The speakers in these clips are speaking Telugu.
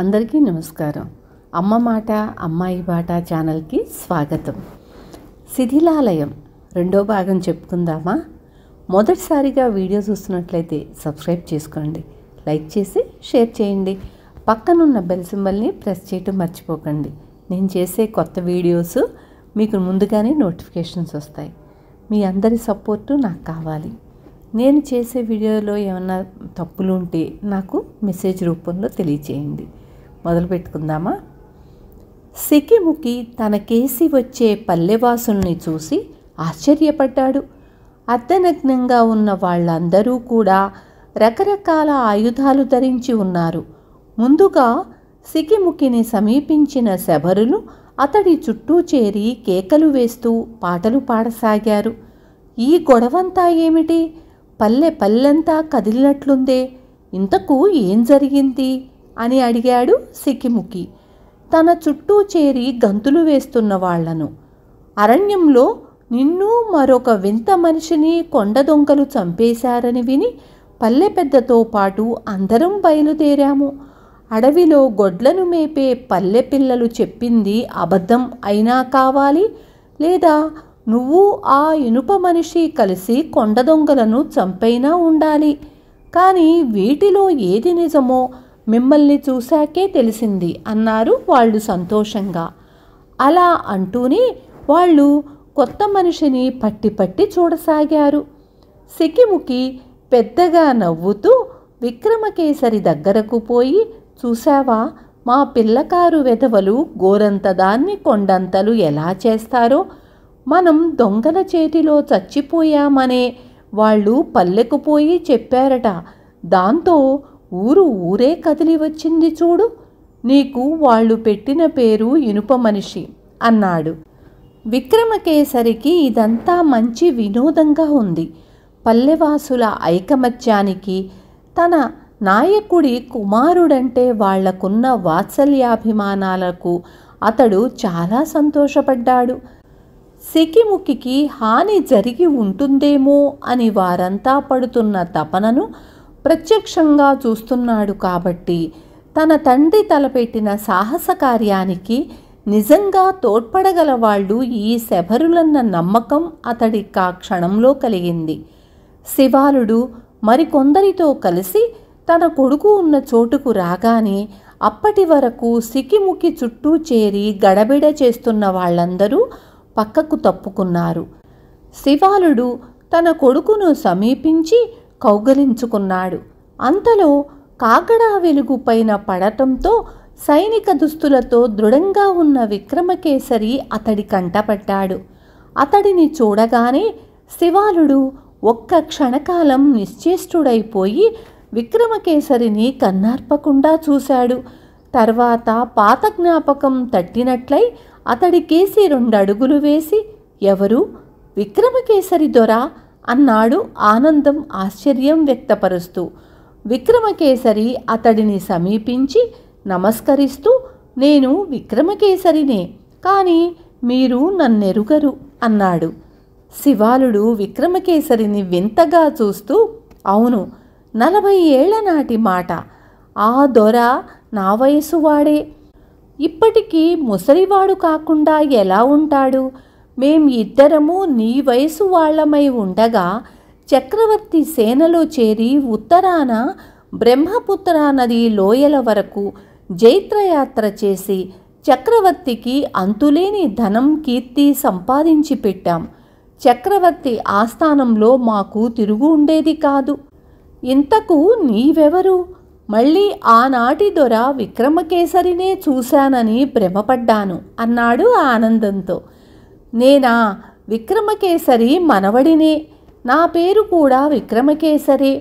అందరికీ నమస్కారం అమ్మ మాట అమ్మాయి బాట ఛానల్కి స్వాగతం శిథిలాలయం రెండో భాగం చెప్పుకుందామా మొదటిసారిగా వీడియో చూస్తున్నట్లయితే సబ్స్క్రైబ్ చేసుకోండి లైక్ చేసి షేర్ చేయండి పక్కనున్న బెల్ సింబల్ని ప్రెస్ చేయటం మర్చిపోకండి నేను చేసే కొత్త వీడియోస్ మీకు ముందుగానే నోటిఫికేషన్స్ వస్తాయి మీ అందరి సపోర్టు నాకు కావాలి నేను చేసే వీడియోలో ఏమైనా తప్పులు ఉంటే నాకు మెసేజ్ రూపంలో తెలియచేయండి మొదలు పెట్టుకుందామా సికిముకి కేసి వచ్చే పల్లెవాసుల్ని చూసి ఆశ్చర్యపడ్డాడు అర్ధనగ్నంగా ఉన్న వాళ్ళందరూ కూడా రకరకాల ఆయుధాలు ధరించి ఉన్నారు ముందుగా సికిముఖిని సమీపించిన శబరులు అతడి చుట్టూ చేరి కేకలు వేస్తూ పాటలు పాడసాగారు ఈ గొడవంతా ఏమిటి పల్లె పల్లెంతా కదిలినట్లుందే ఇంతకు ఏం జరిగింది అని అడిగాడు సిక్కిముక్కి తన చుట్టూ చేరి గంతులు వేస్తున్న వాళ్లను అరణ్యంలో నిన్ను మరొక వింత మనిషిని కొండ దొంగలు చంపేశారని విని పల్లె పెద్దతో పాటు అందరం బయలుదేరాము అడవిలో గొడ్లను మేపే పల్లె పిల్లలు చెప్పింది అబద్ధం అయినా కావాలి లేదా నువ్వు ఆ ఇనుప మనిషి కలిసి కొండ దొంగలను చంపైనా ఉండాలి కానీ వీటిలో ఏది నిజమో మిమ్మల్ని చూశాకే తెలిసింది అన్నారు వాళ్ళు సంతోషంగా అలా అంటూనే వాళ్ళు కొత్త మనిషిని పట్టి పట్టి చూడసాగారు సికిముకి పెద్దగా నవ్వుతూ విక్రమకేసరి దగ్గరకు పోయి చూశావా మా పిల్లకారు వెధవలు గోరంత దాన్ని కొండంతలు ఎలా చేస్తారో మనం దొంగల చేతిలో చచ్చిపోయామనే వాళ్ళు పల్లెకు పోయి చెప్పారట దాంతో ఊరు ఊరే కదిలి వచ్చింది చూడు నీకు వాళ్ళు పెట్టిన పేరు ఇనుప మనిషి అన్నాడు విక్రమకేసరికి ఇదంతా మంచి వినోదంగా ఉంది పల్లెవాసుల ఐకమత్యానికి తన నాయకుడి కుమారుడంటే వాళ్లకున్న వాత్సల్యాభిమానాలకు అతడు చాలా సంతోషపడ్డాడు సికిముకికి హాని జరిగి ఉంటుందేమో అని వారంతా పడుతున్న తపనను ప్రత్యక్షంగా చూస్తున్నాడు కాబట్టి తన తండ్రి తలపెట్టిన సాహస కార్యానికి నిజంగా తోడ్పడగల వాళ్ళు ఈ శబరులన్న నమ్మకం అతడికి ఆ క్షణంలో కలిగింది శివాలుడు మరికొందరితో కలిసి తన కొడుకు ఉన్న చోటుకు రాగానే అప్పటి వరకు సికిముకి చుట్టూ చేరి గడబిడ చేస్తున్న వాళ్ళందరూ పక్కకు తప్పుకున్నారు శివాలుడు తన కొడుకును సమీపించి కౌగలించుకున్నాడు అంతలో కాకడా వెలుగు పైన పడటంతో సైనిక దుస్తులతో దృఢంగా ఉన్న విక్రమకేసరి అతడి కంటపడ్డాడు అతడిని చూడగానే శివాలుడు ఒక్క క్షణకాలం నిశ్చేష్టుడైపోయి విక్రమకేసరిని కన్నార్పకుండా చూశాడు తర్వాత పాత జ్ఞాపకం తట్టినట్లై కేసి రెండడుగులు వేసి ఎవరు విక్రమకేసరి దొరా అన్నాడు ఆనందం ఆశ్చర్యం వ్యక్తపరుస్తూ విక్రమకేసరి అతడిని సమీపించి నమస్కరిస్తూ నేను విక్రమకేసరినే కానీ మీరు నన్నెరుగరు అన్నాడు శివాలుడు విక్రమకేసరిని వింతగా చూస్తూ అవును నలభై ఏళ్ల నాటి మాట ఆ దొర నా వయసు వాడే ఇప్పటికీ ముసలివాడు కాకుండా ఎలా ఉంటాడు మేం ఇద్దరము నీ వయసు వాళ్లమై ఉండగా చక్రవర్తి సేనలో చేరి ఉత్తరాన బ్రహ్మపుత్ర నది లోయల వరకు జైత్రయాత్ర చేసి చక్రవర్తికి అంతులేని ధనం కీర్తి సంపాదించి పెట్టాం చక్రవర్తి ఆస్థానంలో మాకు తిరుగు ఉండేది కాదు ఇంతకు నీవెవరు మళ్ళీ ఆనాటి దొర విక్రమకేసరినే చూశానని భ్రమపడ్డాను అన్నాడు ఆనందంతో నేనా విక్రమకేసరి మనవడిని నా పేరు కూడా విక్రమకేసరి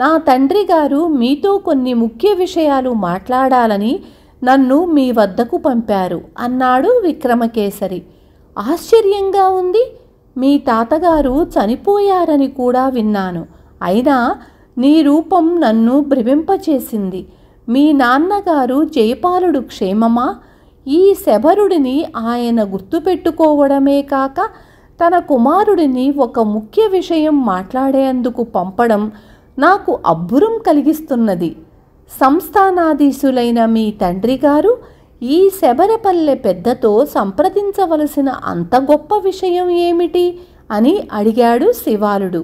నా తండ్రి గారు మీతో కొన్ని ముఖ్య విషయాలు మాట్లాడాలని నన్ను మీ వద్దకు పంపారు అన్నాడు విక్రమకేసరి ఆశ్చర్యంగా ఉంది మీ తాతగారు చనిపోయారని కూడా విన్నాను అయినా నీ రూపం నన్ను భ్రమింపచేసింది మీ నాన్నగారు జయపాలుడు క్షేమమా ఈ శబరుడిని ఆయన గుర్తుపెట్టుకోవడమే కాక తన కుమారుడిని ఒక ముఖ్య విషయం మాట్లాడేందుకు పంపడం నాకు అబ్బురం కలిగిస్తున్నది సంస్థానాధీశులైన మీ తండ్రి గారు ఈ శబరపల్లె పెద్దతో సంప్రదించవలసిన అంత గొప్ప విషయం ఏమిటి అని అడిగాడు శివాలుడు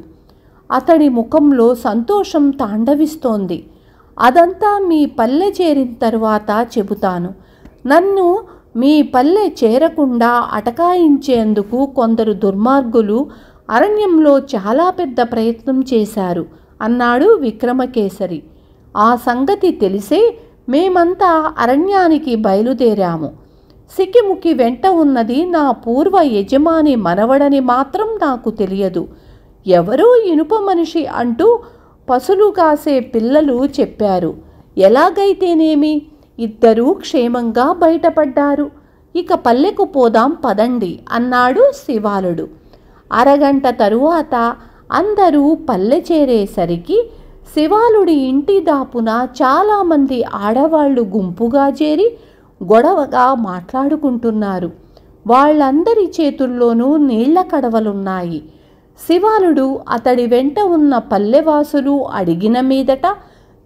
అతడి ముఖంలో సంతోషం తాండవిస్తోంది అదంతా మీ పల్లె చేరిన తరువాత చెబుతాను నన్ను మీ పల్లె చేరకుండా అటకాయించేందుకు కొందరు దుర్మార్గులు అరణ్యంలో చాలా పెద్ద ప్రయత్నం చేశారు అన్నాడు విక్రమకేసరి ఆ సంగతి తెలిసే మేమంతా అరణ్యానికి బయలుదేరాము సిక్కిముకి వెంట ఉన్నది నా పూర్వ యజమాని మనవడని మాత్రం నాకు తెలియదు ఎవరో ఇనుప మనిషి అంటూ పసులు కాసే పిల్లలు చెప్పారు ఎలాగైతేనేమి ఇద్దరూ క్షేమంగా బయటపడ్డారు ఇక పల్లెకు పోదాం పదండి అన్నాడు శివాలుడు అరగంట తరువాత అందరూ పల్లె చేరేసరికి శివాలుడి ఇంటి దాపున చాలామంది ఆడవాళ్ళు గుంపుగా చేరి గొడవగా మాట్లాడుకుంటున్నారు వాళ్ళందరి చేతుల్లోనూ నీళ్ల కడవలున్నాయి శివాలుడు అతడి వెంట ఉన్న పల్లెవాసులు అడిగిన మీదట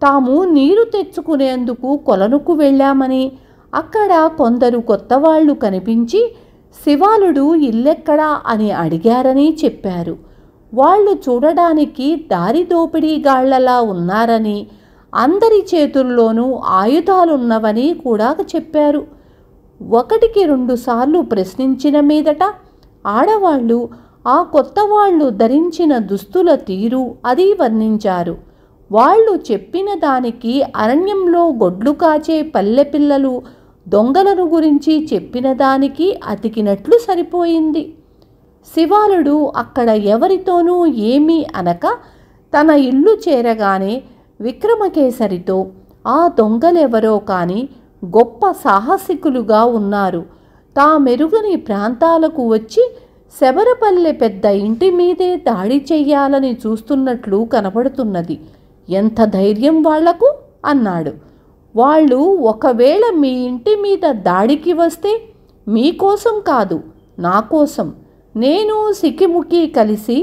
తాము నీరు తెచ్చుకునేందుకు కొలనుకు వెళ్ళామని అక్కడ కొందరు కొత్తవాళ్లు కనిపించి శివాలుడు ఇల్లెక్కడా అని అడిగారని చెప్పారు వాళ్ళు చూడడానికి దారి దోపిడీగాళ్లలా ఉన్నారని అందరి చేతుల్లోనూ ఆయుధాలున్నవని కూడా చెప్పారు ఒకటికి రెండుసార్లు ప్రశ్నించిన మీదట ఆడవాళ్ళు ఆ కొత్త వాళ్ళు ధరించిన దుస్తుల తీరు అది వర్ణించారు వాళ్ళు చెప్పిన దానికి అరణ్యంలో గొడ్లు కాచే పల్లె పిల్లలు దొంగలను గురించి చెప్పిన దానికి అతికినట్లు సరిపోయింది శివాలుడు అక్కడ ఎవరితోనూ ఏమీ అనక తన ఇల్లు చేరగానే విక్రమకేసరితో ఆ దొంగలెవరో కానీ గొప్ప సాహసికులుగా ఉన్నారు తా మెరుగుని ప్రాంతాలకు వచ్చి శబరపల్లె పెద్ద ఇంటి మీదే దాడి చెయ్యాలని చూస్తున్నట్లు కనపడుతున్నది ఎంత ధైర్యం వాళ్లకు అన్నాడు వాళ్ళు ఒకవేళ మీ ఇంటి మీద దాడికి వస్తే మీకోసం కాదు నా కోసం నేను సిక్కిముక్కి కలిసి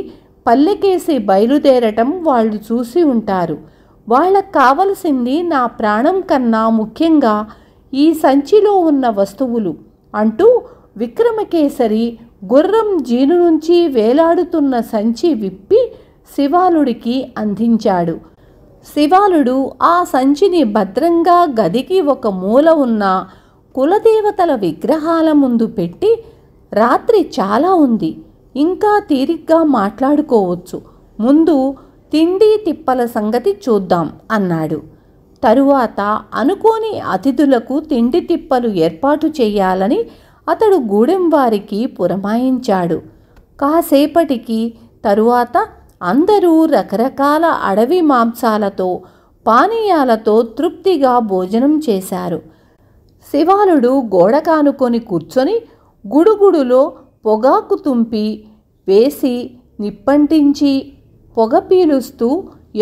పల్లెకేసి బయలుదేరటం వాళ్ళు చూసి ఉంటారు వాళ్ళకు కావలసింది నా ప్రాణం కన్నా ముఖ్యంగా ఈ సంచిలో ఉన్న వస్తువులు అంటూ విక్రమకేసరి గుర్రం జీను నుంచి వేలాడుతున్న సంచి విప్పి శివాలుడికి అందించాడు శివాలుడు ఆ సంచిని భద్రంగా గదికి ఒక మూల ఉన్న కులదేవతల విగ్రహాల ముందు పెట్టి రాత్రి చాలా ఉంది ఇంకా తీరిగ్గా మాట్లాడుకోవచ్చు ముందు తిండి తిప్పల సంగతి చూద్దాం అన్నాడు తరువాత అనుకోని అతిథులకు తిండి తిప్పలు ఏర్పాటు చేయాలని అతడు గూడెం వారికి పురమాయించాడు కాసేపటికి తరువాత అందరూ రకరకాల అడవి మాంసాలతో పానీయాలతో తృప్తిగా భోజనం చేశారు శివాలుడు గోడ కానుకొని కూర్చొని గుడుగుడులో పొగాకు తుంపి వేసి నిప్పంటించి పొగ పీలుస్తూ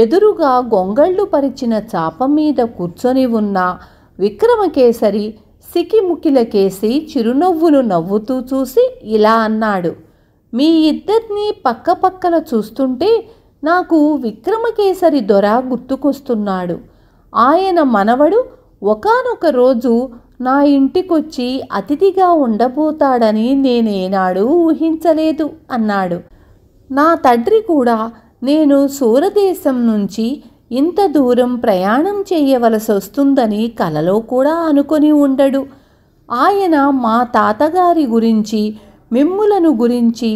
ఎదురుగా గొంగళ్ళు పరిచిన చాప మీద కూర్చొని ఉన్న విక్రమకేసరి సికిముకిలకేసి చిరునవ్వులు నవ్వుతూ చూసి ఇలా అన్నాడు మీ ఇద్దరిని పక్కపక్కల చూస్తుంటే నాకు విక్రమకేసరి దొర గుర్తుకొస్తున్నాడు ఆయన మనవడు ఒకనొక రోజు నా ఇంటికొచ్చి అతిథిగా ఉండబోతాడని నేనేనాడు ఊహించలేదు అన్నాడు నా తండ్రి కూడా నేను సూరదేశం నుంచి ఇంత దూరం ప్రయాణం చేయవలసి వస్తుందని కలలో కూడా అనుకొని ఉండడు ఆయన మా తాతగారి గురించి మిమ్ములను గురించి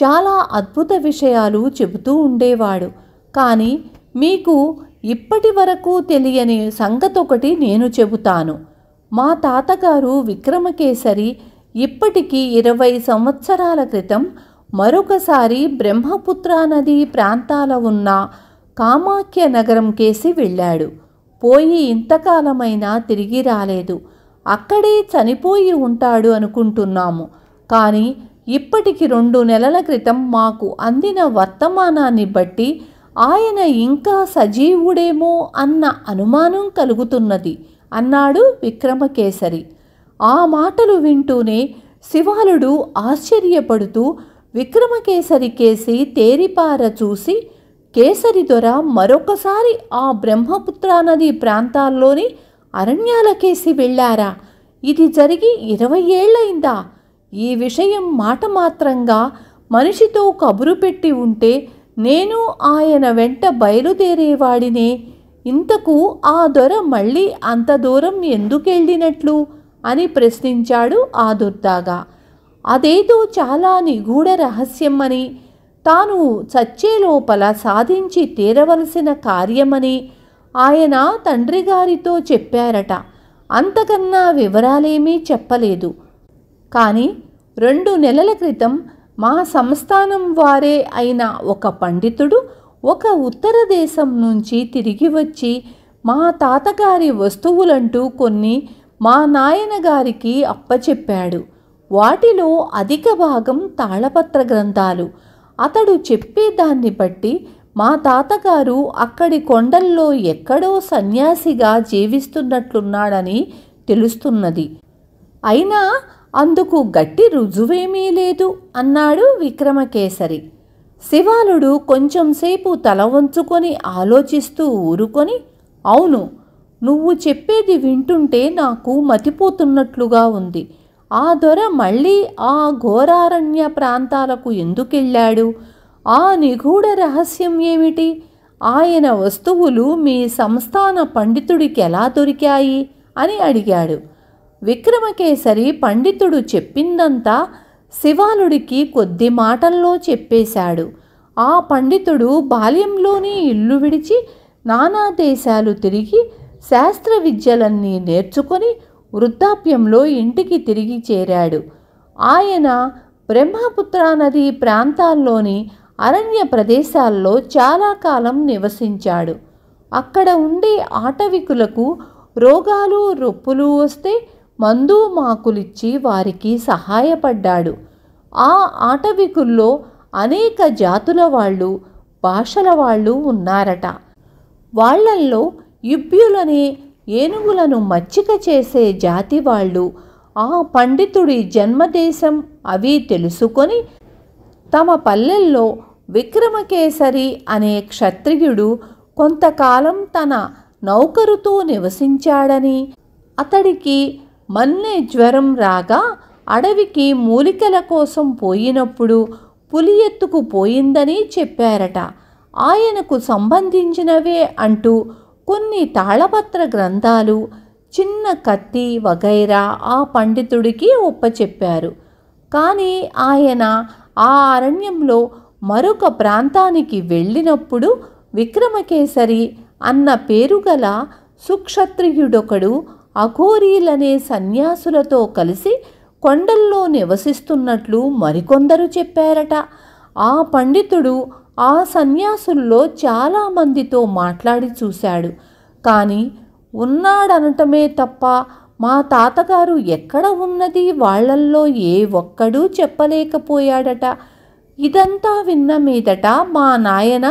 చాలా అద్భుత విషయాలు చెబుతూ ఉండేవాడు కానీ మీకు ఇప్పటి వరకు తెలియని ఒకటి నేను చెబుతాను మా తాతగారు విక్రమకేసరి ఇప్పటికీ ఇరవై సంవత్సరాల క్రితం మరొకసారి బ్రహ్మపుత్ర నదీ ప్రాంతాల ఉన్న కామాఖ్య నగరం కేసి వెళ్ళాడు పోయి ఇంతకాలమైనా తిరిగి రాలేదు అక్కడే చనిపోయి ఉంటాడు అనుకుంటున్నాము కానీ ఇప్పటికి రెండు నెలల క్రితం మాకు అందిన వర్తమానాన్ని బట్టి ఆయన ఇంకా సజీవుడేమో అన్న అనుమానం కలుగుతున్నది అన్నాడు విక్రమకేసరి ఆ మాటలు వింటూనే శివాలుడు ఆశ్చర్యపడుతూ విక్రమకేసరి కేసి తేరిపార చూసి కేసరి దొర మరొకసారి ఆ బ్రహ్మపుత్ర నది ప్రాంతాల్లోని అరణ్యాలకేసి వెళ్ళారా ఇది జరిగి ఇరవై ఏళ్ళైందా ఈ విషయం మాట మాత్రంగా మనిషితో కబురు పెట్టి ఉంటే నేను ఆయన వెంట బయలుదేరేవాడినే ఇంతకు ఆ దొర మళ్ళీ అంత దూరం ఎందుకెళ్ళినట్లు అని ప్రశ్నించాడు ఆ దుర్దాగా అదేదో చాలా నిగూఢ రహస్యం అని తాను చచ్చే లోపల సాధించి తీరవలసిన కార్యమని ఆయన తండ్రి గారితో చెప్పారట అంతకన్నా వివరాలేమీ చెప్పలేదు కానీ రెండు నెలల క్రితం మా సంస్థానం వారే అయిన ఒక పండితుడు ఒక ఉత్తర దేశం నుంచి తిరిగి వచ్చి మా తాతగారి వస్తువులంటూ కొన్ని మా నాయనగారికి అప్పచెప్పాడు వాటిలో అధిక భాగం తాళపత్ర గ్రంథాలు అతడు చెప్పేదాన్ని బట్టి మా తాతగారు అక్కడి కొండల్లో ఎక్కడో సన్యాసిగా జీవిస్తున్నట్లున్నాడని తెలుస్తున్నది అయినా అందుకు గట్టి రుజువేమీ లేదు అన్నాడు విక్రమకేసరి శివాలుడు కొంచెంసేపు తల వంచుకొని ఆలోచిస్తూ ఊరుకొని అవును నువ్వు చెప్పేది వింటుంటే నాకు మతిపోతున్నట్లుగా ఉంది ఆ దొర మళ్ళీ ఆ ఘోరారణ్య ప్రాంతాలకు ఎందుకెళ్ళాడు ఆ నిగూఢ రహస్యం ఏమిటి ఆయన వస్తువులు మీ సంస్థాన పండితుడికి ఎలా దొరికాయి అని అడిగాడు విక్రమకేసరి పండితుడు చెప్పిందంతా శివాలుడికి కొద్ది మాటల్లో చెప్పేశాడు ఆ పండితుడు బాల్యంలోనే ఇల్లు విడిచి నానా దేశాలు తిరిగి శాస్త్ర విద్యలన్నీ నేర్చుకొని వృద్ధాప్యంలో ఇంటికి తిరిగి చేరాడు ఆయన బ్రహ్మపుత్ర నది ప్రాంతాల్లోని అరణ్య ప్రదేశాల్లో చాలా కాలం నివసించాడు అక్కడ ఉండే ఆటవికులకు రోగాలు రొప్పులు వస్తే మందు మాకులిచ్చి వారికి సహాయపడ్డాడు ఆ ఆటవికుల్లో అనేక జాతుల వాళ్ళు భాషల వాళ్ళు ఉన్నారట వాళ్లల్లో యుబ్యులనే ఏనుగులను మచ్చిక చేసే జాతి వాళ్ళు ఆ పండితుడి జన్మదేశం అవి తెలుసుకొని తమ పల్లెల్లో విక్రమకేసరి అనే క్షత్రియుడు కొంతకాలం తన నౌకరుతో నివసించాడని అతడికి మన్నె జ్వరం రాగా అడవికి మూలికల కోసం పోయినప్పుడు పులి ఎత్తుకు పోయిందని చెప్పారట ఆయనకు సంబంధించినవే అంటూ కొన్ని తాళపత్ర గ్రంథాలు చిన్న కత్తి వగైరా ఆ పండితుడికి ఒప్పచెప్పారు కానీ ఆయన ఆ అరణ్యంలో మరొక ప్రాంతానికి వెళ్ళినప్పుడు విక్రమకేసరి అన్న పేరుగల సుక్షత్రియుడొకడు అఘోరీలనే సన్యాసులతో కలిసి కొండల్లో నివసిస్తున్నట్లు మరికొందరు చెప్పారట ఆ పండితుడు ఆ సన్యాసుల్లో చాలామందితో మాట్లాడి చూశాడు కానీ ఉన్నాడనటమే తప్ప మా తాతగారు ఎక్కడ ఉన్నది వాళ్లల్లో ఏ ఒక్కడూ చెప్పలేకపోయాడట ఇదంతా విన్న మీదట మా నాయన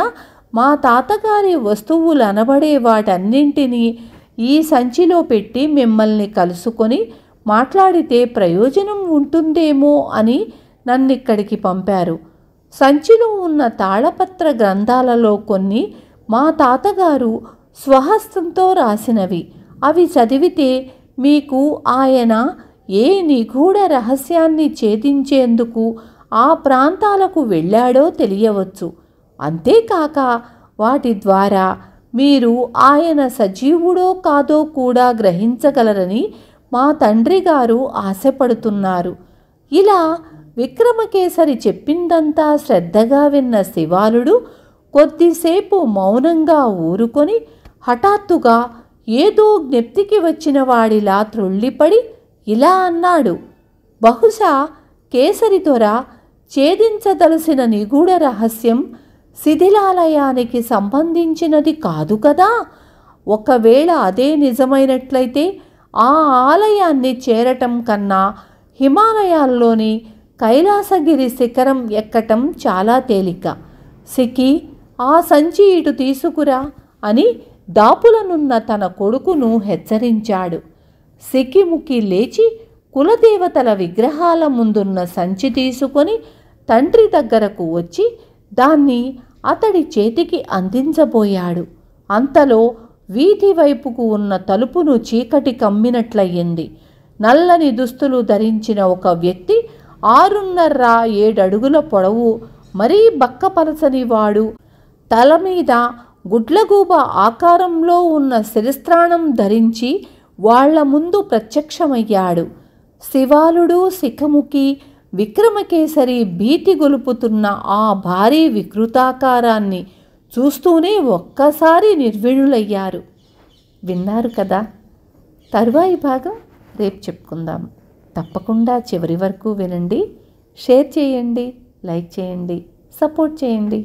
మా తాతగారి వస్తువులనబడే వాటన్నింటినీ ఈ సంచిలో పెట్టి మిమ్మల్ని కలుసుకొని మాట్లాడితే ప్రయోజనం ఉంటుందేమో అని నన్నిక్కడికి పంపారు సంచిలో ఉన్న తాళపత్ర గ్రంథాలలో కొన్ని మా తాతగారు స్వహస్తంతో రాసినవి అవి చదివితే మీకు ఆయన ఏ నిగూఢ రహస్యాన్ని ఛేదించేందుకు ఆ ప్రాంతాలకు వెళ్ళాడో తెలియవచ్చు అంతేకాక వాటి ద్వారా మీరు ఆయన సజీవుడో కాదో కూడా గ్రహించగలరని మా తండ్రి గారు ఆశపడుతున్నారు ఇలా విక్రమకేసరి చెప్పిందంతా శ్రద్ధగా విన్న శివాలుడు కొద్దిసేపు మౌనంగా ఊరుకొని హఠాత్తుగా ఏదో జ్ఞప్తికి వచ్చిన వాడిలా త్రుళ్ళిపడి ఇలా అన్నాడు బహుశా కేసరితోర ఛేదించదలసిన నిగూఢ రహస్యం శిథిలాలయానికి సంబంధించినది కాదు కదా ఒకవేళ అదే నిజమైనట్లయితే ఆ ఆలయాన్ని చేరటం కన్నా హిమాలయాల్లోని కైలాసగిరి శిఖరం ఎక్కటం చాలా తేలిక సికి ఆ సంచి ఇటు తీసుకురా అని దాపులనున్న తన కొడుకును హెచ్చరించాడు సిక్కిముఖి లేచి కులదేవతల విగ్రహాల ముందున్న సంచి తీసుకొని తండ్రి దగ్గరకు వచ్చి దాన్ని అతడి చేతికి అందించబోయాడు అంతలో వీధి వైపుకు ఉన్న తలుపును చీకటి కమ్మినట్లయింది నల్లని దుస్తులు ధరించిన ఒక వ్యక్తి ఆరున్నర ఏడడుగుల పొడవు మరీ బక్కపరచని వాడు తల మీద గుడ్లగూబ ఆకారంలో ఉన్న శిరస్త్రాణం ధరించి వాళ్ల ముందు ప్రత్యక్షమయ్యాడు శివాలుడు శిఖముఖి విక్రమకేసరి భీతి గొలుపుతున్న ఆ భారీ వికృతాకారాన్ని చూస్తూనే ఒక్కసారి నిర్విణులయ్యారు విన్నారు కదా తరువాయి భాగం రేపు చెప్పుకుందాం తప్పకుండా చివరి వరకు వినండి షేర్ చేయండి లైక్ చేయండి సపోర్ట్ చేయండి